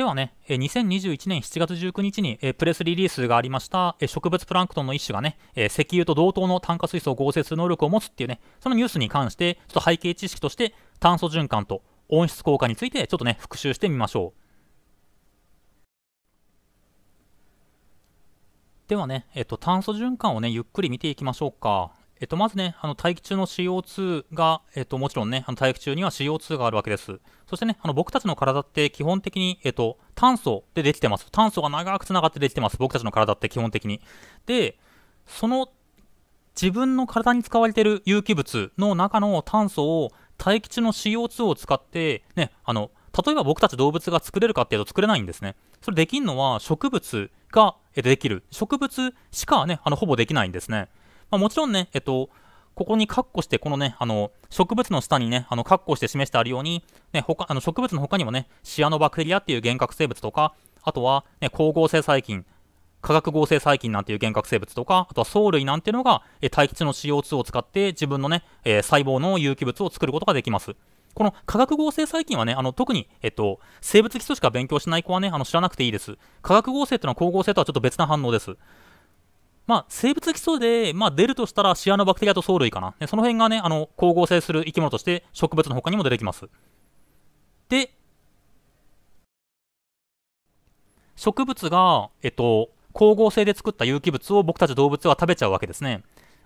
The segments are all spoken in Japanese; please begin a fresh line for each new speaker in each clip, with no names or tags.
ではね、2021年7月19日にプレスリリースがありました植物プランクトンの一種がね、石油と同等の炭化水素を合成する能力を持つっていうね、そのニュースに関して、ちょっと背景知識として炭素循環と温室効果についてちょっとね、復習してみましょう。ではね、えっと、炭素循環をね、ゆっくり見ていきましょうか。えっと、まずね、あの大気中の CO2 が、えっと、もちろんね、あの大気中には CO2 があるわけです。そしてね、あの僕たちの体って基本的に、えっと、炭素でできてます。炭素が長くつながってできてます。僕たちの体って基本的に。で、その自分の体に使われている有機物の中の炭素を大気中の CO2 を使って、ね、あの例えば僕たち動物が作れるかっていうと作れないんですね。それできるのは植物ができる。植物しかね、あのほぼできないんですね。まあ、もちろんね、えっと、ここにカッコして、このね、あの、植物の下にね、あの、カッコして示してあるように、ね、他、あの、植物の他にもね、シアノバクテリアっていう原核生物とか、あとは、ね、光合成細菌、化学合成細菌なんていう原核生物とか、あとは藻類なんていうのが、え大気中の CO2 を使って自分のね、えー、細胞の有機物を作ることができます。この化学合成細菌はね、あの特に、えっと、生物基礎しか勉強しない子はね、あの知らなくていいです。化学合成というのは光合成とはちょっと別な反応です。まあ、生物基礎で、まあ、出るとしたらシアノバクテリアと藻類かな。でその辺がね、あの、光合成する生き物として植物の他にも出てきます。で、植物が、えっと、光合成で作った有機物を僕たち動物は食べちゃうわけですね。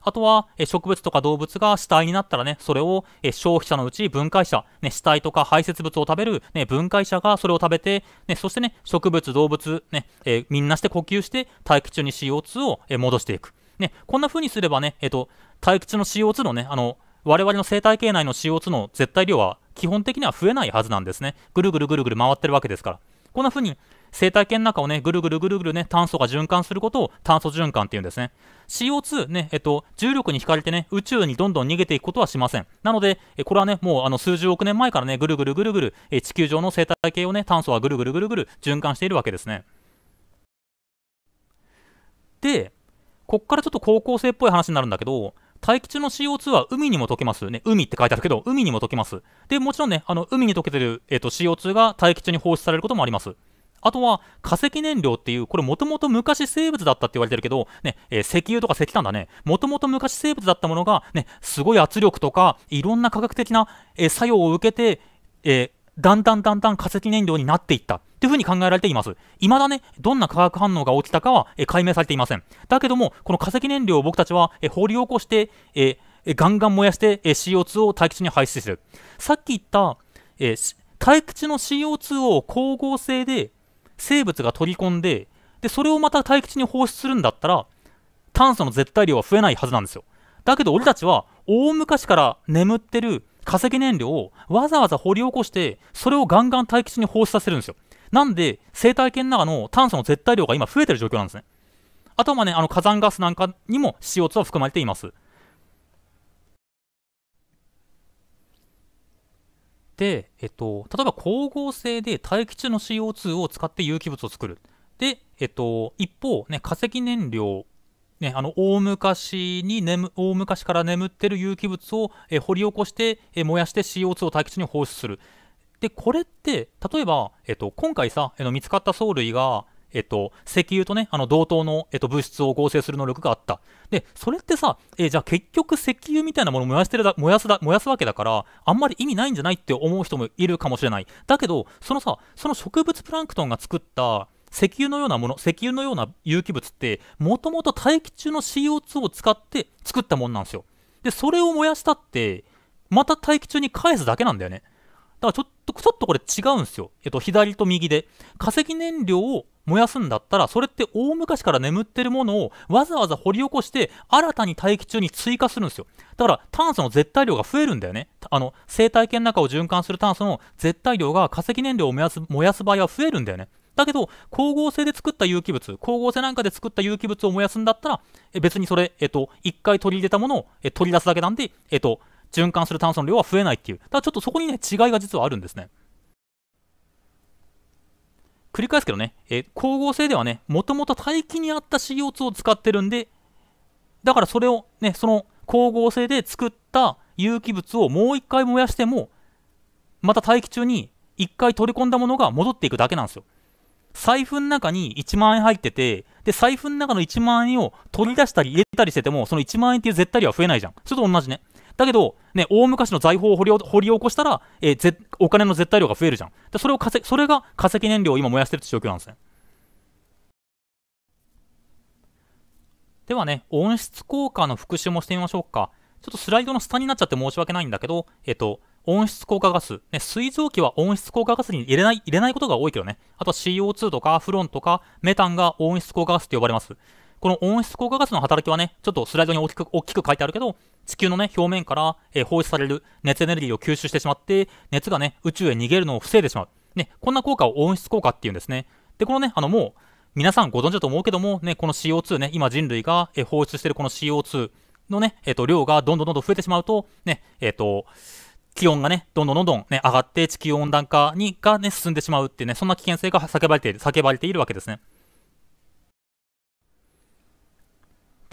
あとは、植物とか動物が死体になったらね、それを、消費者のうち分解者、ね、死体とか排泄物を食べる、ね、分解者がそれを食べて、ね、そしてね、植物、動物、ね、えみんなして呼吸して、大気中に CO2 を、戻していく。ね、こんな風にすればね、えっ、と、大気中の CO2 のね、あの、我々の生態系内の CO2 の絶対量は基本的には増えないはずなんですね。ぐるぐるぐるぐる回ってるわけですから。こんな風に生態系の中をね、ぐるぐるぐるぐるね、炭素が循環することを炭素循環っていうんですね。CO2 ね、えっと、重力に引かれてね、宇宙にどんどん逃げていくことはしません。なので、えこれはね、もうあの数十億年前からね、ぐるぐるぐるぐる、え地球上の生態系をね、炭素はぐるぐるぐるぐる循環しているわけですね。で、こっからちょっと高校生っぽい話になるんだけど、大気中の CO2 は海にも溶けます。ね、海って書いてあるけど、海にも溶けます。で、もちろんね、あの海に溶けてる、えっと、CO2 が大気中に放出されることもあります。あとは化石燃料っていう、これもともと昔生物だったって言われてるけど、ね、えー、石油とか石炭だね、もともと昔生物だったものが、ね、すごい圧力とか、いろんな科学的な、えー、作用を受けて、えー、だんだんだんだん化石燃料になっていった。というふに考えられています。未だね、どんな化学反応が起きたかは、え解明されていません。だけども、この化石燃料を僕たちは、え掘り起こして、えガンガン燃やして、え CO2 を大気中に排出する。さっき言った、え大気中の CO2 を光合成で生物が取り込んででそれをまた大気中に放出するんだったら炭素の絶対量は増えないはずなんですよだけど俺たちは大昔から眠ってる化石燃料をわざわざ掘り起こしてそれをガンガン大気中に放出させるんですよなんで生態系の中の炭素の絶対量が今増えてる状況なんですねあとはねあの火山ガスなんかにも CO2 は含まれていますで、えっと、例えば光合成で大気中の CO2 を使って有機物を作る。で、えっと、一方、ね、化石燃料、ね、あの大昔に眠大昔から眠ってる有機物をえ掘り起こして、え燃やして CO2 を大気中に放出する。でこれって例えば、えっと、今回さ、えの見つかった藻類が、えっと、石油とね、あの同等の、えっと、物質を合成する能力があった。で、それってさ、えー、じゃあ結局石油みたいなものを燃やしてるだ燃やすだ燃やすわけだから、あんまり意味ないんじゃないって思う人もいるかもしれない。だけど、そのさ、その植物プランクトンが作った、石油のようなもの、石油のような有機物って、もともと大気中の CO2 を使って作ったもんなんですよ。で、それを燃やしたって、また大気中に返すだけなんだよね。だからちょっと、ちょっとこれ違うんですよ。えっと、左と右で。化石燃料を燃やすんだったら、それって大昔から眠ってるものをわざわざ掘り起こして、新たに大気中に追加するんですよ。だから炭素の絶対量が増えるんだよね。あの、生態系の中を循環する炭素の絶対量が化石燃料を燃やす燃やす場合は増えるんだよね。だけど、光合成で作った有機物、光合成なんかで作った有機物を燃やすんだったら、え別にそれ、えっと、一回取り入れたものをえ取り出すだけなんで、えっと、循環する炭素の量は増えないっていう。だからちょっとそこにね、違いが実はあるんですね。繰り返すけどね、えー、光合成ではね、もともと大気にあった CO2 を使ってるんで、だからそれをね、その光合成で作った有機物をもう一回燃やしても、また大気中に一回取り込んだものが戻っていくだけなんですよ。財布の中に1万円入ってて、で、財布の中の1万円を取り出したり入れたりしてても、その1万円っていう絶対量は増えないじゃん。それと同じね。だけど、ね、大昔の財宝を掘り掘り起こしたら、えー、ぜお金の絶対量が増えるじゃんでそれを化石それが化石燃料を今燃やしてるって状況なんですねではね温室効果の復習もしてみましょうかちょっとスライドの下になっちゃって申し訳ないんだけどえっ、と温室効果ガス、ね、水蒸気は温室効果ガスに入れない入れないことが多いけどね、あとは CO2 とかフロンとかメタンが温室効果ガスって呼ばれます。この温室効果ガスの働きはね、ちょっとスライドに大きく大きく書いてあるけど、地球のね、表面から、え放出される熱エネルギーを吸収してしまって、熱がね、宇宙へ逃げるのを防いでしまう。ね、こんな効果を温室効果っていうんですね。で、このね、あのもう、皆さんご存知だと思うけども、ね、この CO2 ね、今人類が放出しているこの CO2 のね、えっ、ー、と、量がどんどんどんどん増えてしまうと、ね、えっ、ー、と、気温がね、どんどんどんどんね、上がって地球温暖化にがね、進んでしまうっていうね、そんな危険性が叫ばれている、叫ばれているわけですね。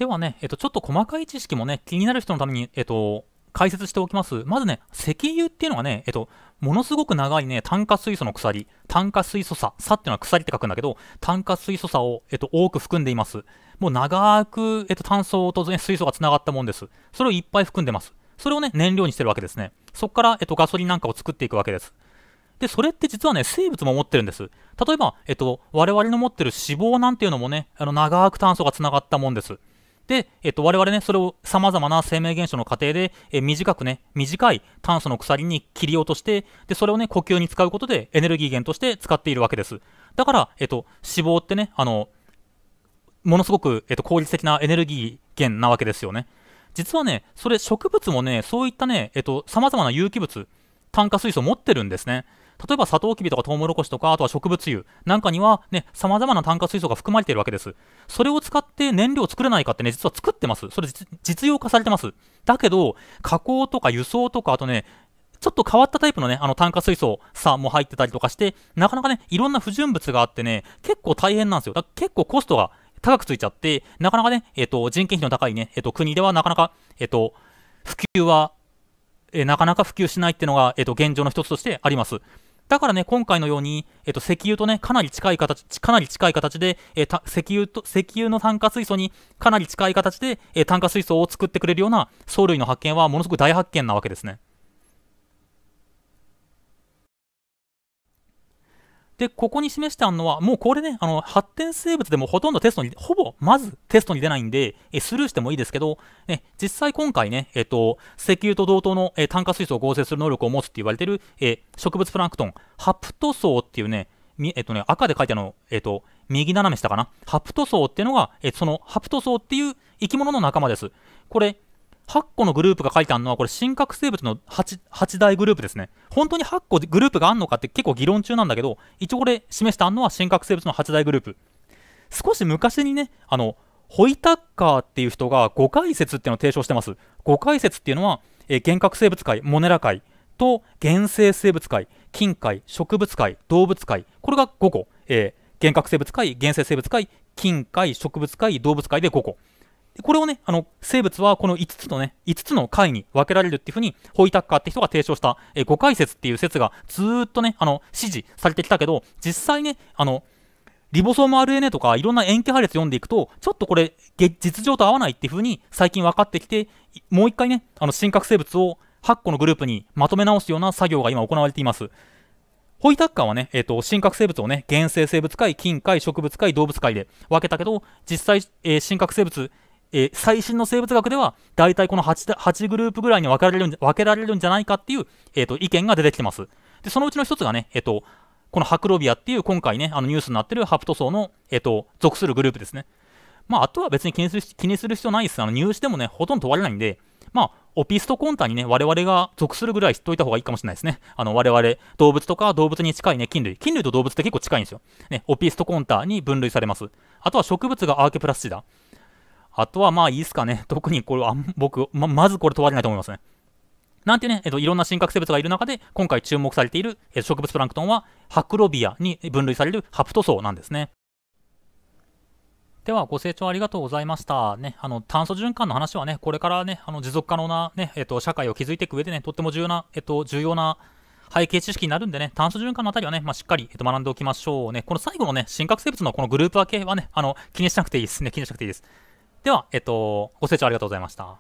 ではね、えっと、ちょっと細かい知識もね、気になる人のために、えっと、解説しておきます。まずね、石油っていうのはね、えっと、ものすごく長いね、炭化水素の鎖、炭化水素差、差っていうのは鎖って書くんだけど、炭化水素差を、えっと、多く含んでいます。もう長く、えっと、炭素と、ね、水素がつながったもんです。それをいっぱい含んでます。それをね、燃料にしてるわけですね。そこから、えっと、ガソリンなんかを作っていくわけです。で、それって実はね、生物も持ってるんです。例えば、えっと、我々の持ってる脂肪なんていうのもね、あの長く炭素がつながったもんです。で、えっと、我々ね、それを様々な生命現象の過程で、え短くね、短い炭素の鎖に切り落として、で、それをね、呼吸に使うことでエネルギー源として使っているわけです。だから、えっと、脂肪ってね、あの、ものすごく、えっと、効率的なエネルギー源なわけですよね。実はね、それ植物もね、そういったね、えっと、様々な有機物、炭化水素を持ってるんですね。例えばサトウキビとかトウモロコシとかあとは植物油なんかにはね様々な炭化水素が含まれているわけですそれを使って燃料を作れないかってね実は作ってますそれ実用化されてますだけど加工とか輸送とかあとねちょっと変わったタイプのね、あの炭化水素さも入ってたりとかして、なかなかね、いろんな不純物があってね、結構大変なんですよ。だから結構コストが高くついちゃって、なかなかね、えっ、ー、と、人件費の高いね、えっ、ー、と、国ではなかなか、えっ、ー、と、普及は、えなかなか普及しないっていうのが、えっ、と、現状の一つとしてあります。だからね、今回のように、えっと、石油とね、かなり近い形、かなり近い形で、えー、石油と、石油の炭化水素にかなり近い形で、えー、炭化水素を作ってくれるような藻類の発見はものすごく大発見なわけですね。で、ここに示してあるのは、もうこれね、あの、発展生物でもほとんどテストに、ほぼ、まずテストに出ないんで、えスルーしてもいいですけど、ね、実際今回ね、えっ、と、石油と同等の、え炭化水素を合成する能力を持つって言われてる、え植物プランクトン、ハプト層っていうね、えっとね、赤で書いてあるの、えっと、右斜め下かな。ハプト層っていうのが、えそのハプト層っていう生き物の仲間です。これ、8個のグループが書いてあるのは、これ、真核生物の 8, 8大グループですね。本当に8個グループがあるのかって結構議論中なんだけど、一応これ、示してあるのは真核生物の8大グループ。少し昔にね、あの、ホイタッカーっていう人が5解説っていうのを提唱してます。5解説っていうのは、えー、原核生物界、モネラ界と原生生物界、菌界、植物界、動物界、これが5個。えー、原核生物界、原生生物界、菌界、植物界、動物界で5個。これをね、あの、生物はこの5つのね、5つの回に分けられるっていうふうに、ホイタッカーって人が提唱した、え5回説っていう説がずっとね、あの、支持されてきたけど、実際ね、あの、リボソーム RNA とかいろんな塩基配列読んでいくと、ちょっとこれ、実情と合わないっていうふうに最近分かってきて、もう一回ね、あの、真核生物を8個のグループにまとめ直すような作業が今行われています。ホイタッカーはね、えっ、ー、と、真核生物をね、原生生物界、菌界、植物界、動物界で分けたけど、実際、えー、真核生物、えー、最新の生物学では、大体この 8, 8グループぐらいに分けられるん分けられるんじゃないかっていう、えーと、意見が出てきてます。で、そのうちの一つがね、えっ、ー、と、このハクロビアっていう今回ね、あのニュースになってるハプト層の、えっ、ー、と、属するグループですね。まあ、あとは別に気にする気にする必要ないです。あの入試でもね、ほとんど問われないんで、まあ、オピストコンタにね、我々が属するぐらい知っておいた方がいいかもしれないですね。あの、我々、動物とか動物に近いね、菌類。菌類と動物って結構近いんですよ。ね、オピストコンタに分類されます。あとは植物がアーケプラスチダ。あとはまあいいっすかね。特にこれは僕、ま、まずこれ問われないと思いますね。なんてね、えっと、いろんな真核生物がいる中で、今回注目されている、え植物プランクトンは、ハクロビアに分類されるハプト層なんですね。では、ご清聴ありがとうございました。ね、あの、炭素循環の話はね、これからね、あの、持続可能なね、えっと、社会を築いていく上でね、とっても重要な、えっと、重要な背景知識になるんでね、炭素循環のあたりはね、まあ、しっかり、えっと、学んでおきましょうね。この最後のね、真核生物のこのグループ分けはね、あの、気にしなくていいですね、気にしなくていいです。では、えっと、ご清聴ありがとうございました。